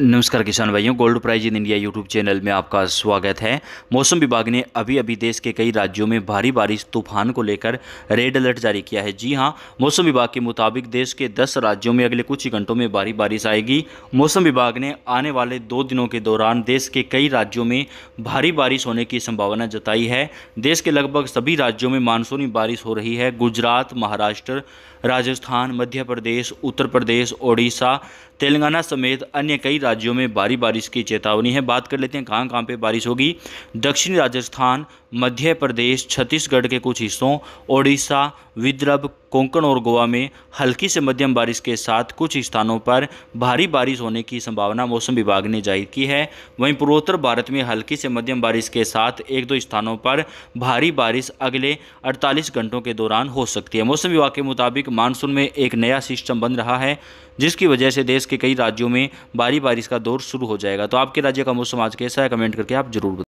नमस्कार किसान भाइयों gold prize in India YouTube channel में आपका स्वागत है मौसम विभाग ने अभी अभी देश के कई राज्यों में भारी बारिश तूफान को लेकर रेड अलर्ट जारी किया है जी हां मौसम विभाग के मुताबिक देश के 10 राज्यों में अगले कुछ ही घंटों में भारी बारिश आएगी मौसम विभाग ने आने वाले दो दिनों के दौरान देश के कई राज्यों में भारी बारिश होने की संभावना जताई है देश के लगभग सभी राज्यों में मानसूनी बारिश हो रही है गुजरात महाराष्ट्र राजस्थान मध्य प्रदेश उत्तर प्रदेश ओडिशा तेलंगाना समेत अन्य कई राज्यों में भारी बारिश की चेतावनी है बात कर लेते हैं कहाँ कहाँ पे बारिश होगी दक्षिणी राजस्थान मध्य प्रदेश छत्तीसगढ़ के कुछ हिस्सों ओडिशा विदर्भ कोंकण और गोवा में हल्की से मध्यम बारिश के साथ कुछ स्थानों पर भारी बारिश होने की संभावना मौसम विभाग ने जाहिर की है वहीं पूर्वोत्तर भारत में हल्की से मध्यम बारिश के साथ एक दो स्थानों पर भारी बारिश अगले 48 घंटों के दौरान हो सकती है मौसम विभाग के मुताबिक मानसून में एक नया सिस्टम बन रहा है जिसकी वजह से देश के कई राज्यों में भारी बारिश का दौर शुरू हो जाएगा तो आपके राज्य का मौसम आज कैसा है कमेंट करके आप जरूर